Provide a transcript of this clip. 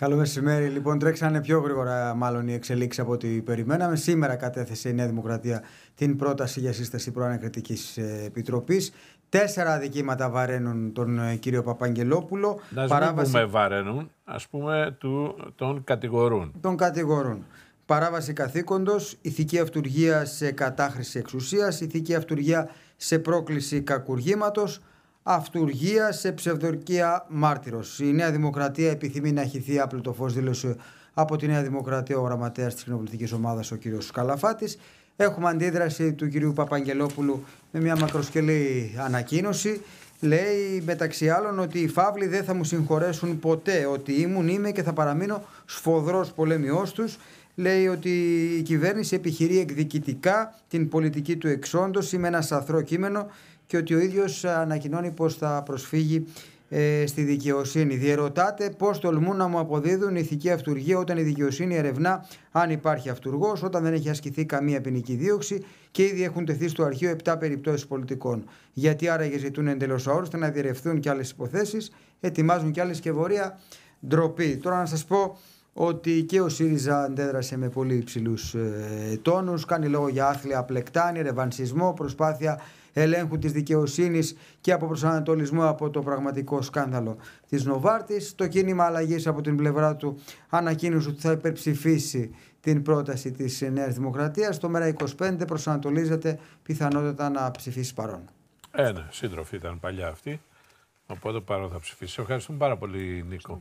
Καλό μεσημέρι. Λοιπόν, τρέξανε πιο γρήγορα, μάλλον, οι εξελίξεις από ό,τι περιμέναμε. Σήμερα κατέθεσε η Νέα Δημοκρατία την πρόταση για σύσταση προανακριτική ε, επιτροπής. Τέσσερα αδικήματα βαραίνουν τον ε, κύριο Παπαγγελόπουλο. Να Παράβαση... πούμε βαραίνουν, ας πούμε του, τον κατηγορούν. Τον κατηγορούν. Παράβαση καθήκοντος, ηθική αυτουργία σε κατάχρηση εξουσίας, ηθική αυτουργία σε πρόκληση κακουργήματος. Αυτουργία σε ψευδορκία μάρτυρος. Η Νέα Δημοκρατία επιθυμεί να χυθεί άπλο το φως, δήλωσε από τη Νέα Δημοκρατία ο γραμματέας της κοινοβουλευτικής ομάδας, ο κ. Καλαφάτης. Έχουμε αντίδραση του κ. Παπαγγελόπουλου με μια μακροσκελή ανακοίνωση. Λέει μεταξύ άλλων ότι οι φαύλοι δεν θα μου συγχωρέσουν ποτέ, ότι ήμουν, είμαι και θα παραμείνω σφοδρός πολέμιός τους. Λέει ότι η κυβέρνηση επιχειρεί εκδικητικά την πολιτική του εξόντωση με ένα σαθρό κείμενο και ότι ο ίδιος ανακοινώνει πως θα προσφύγει ε, στη δικαιοσύνη. Διερωτάτε πώς τολμούν να μου αποδίδουν ηθική αυτουργία όταν η δικαιοσύνη ερευνά αν υπάρχει αυτουργό, όταν δεν έχει ασκηθεί καμία ποινική δίωξη και ήδη έχουν τεθεί στο αρχείο 7 περιπτώσεις πολιτικών. Γιατί άραγε ζητούν εντελώς αόριστα να διερευθούν και άλλες υποθέσεις, ετοιμάζουν και άλλε σκευωρία. Ντροπή. Τώρα να σας πω ότι και ο ΣΥΡΙΖΑ αντέδρασε με πολύ υψηλούς ε, τόνους. Κάνει λόγο για άθλια πλεκτάνη, ρεβανσισμό, προσπάθεια ελέγχου της δικαιοσύνης και από προσανατολισμό από το πραγματικό σκάνδαλο της Νοβάρτης. Το κίνημα αλλαγής από την πλευρά του ανακοίνωσε ότι θα υπερψηφίσει την πρόταση της Νέας Δημοκρατίας. Το ΜΕΡΑ25 προσανατολίζεται πιθανότατα να ψηφίσει παρόν. Ένα σύντροφοι ήταν παλιά αυτή. Οπότε παρόν θα ψηφίσει. Ευχαριστούμε πάρα πολύ, Νίκο.